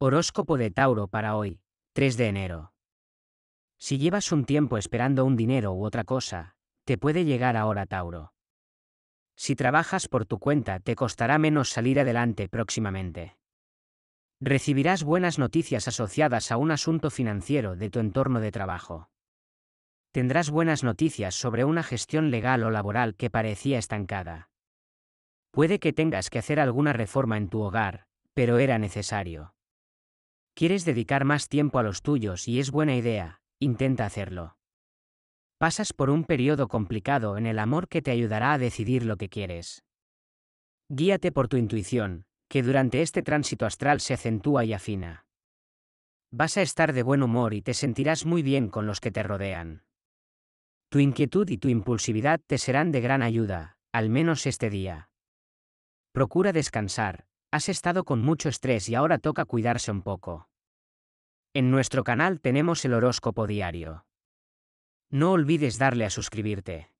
Horóscopo de Tauro para hoy, 3 de enero. Si llevas un tiempo esperando un dinero u otra cosa, te puede llegar ahora Tauro. Si trabajas por tu cuenta, te costará menos salir adelante próximamente. Recibirás buenas noticias asociadas a un asunto financiero de tu entorno de trabajo. Tendrás buenas noticias sobre una gestión legal o laboral que parecía estancada. Puede que tengas que hacer alguna reforma en tu hogar, pero era necesario Quieres dedicar más tiempo a los tuyos y es buena idea, intenta hacerlo. Pasas por un periodo complicado en el amor que te ayudará a decidir lo que quieres. Guíate por tu intuición, que durante este tránsito astral se acentúa y afina. Vas a estar de buen humor y te sentirás muy bien con los que te rodean. Tu inquietud y tu impulsividad te serán de gran ayuda, al menos este día. Procura descansar, has estado con mucho estrés y ahora toca cuidarse un poco. En nuestro canal tenemos el horóscopo diario. No olvides darle a suscribirte.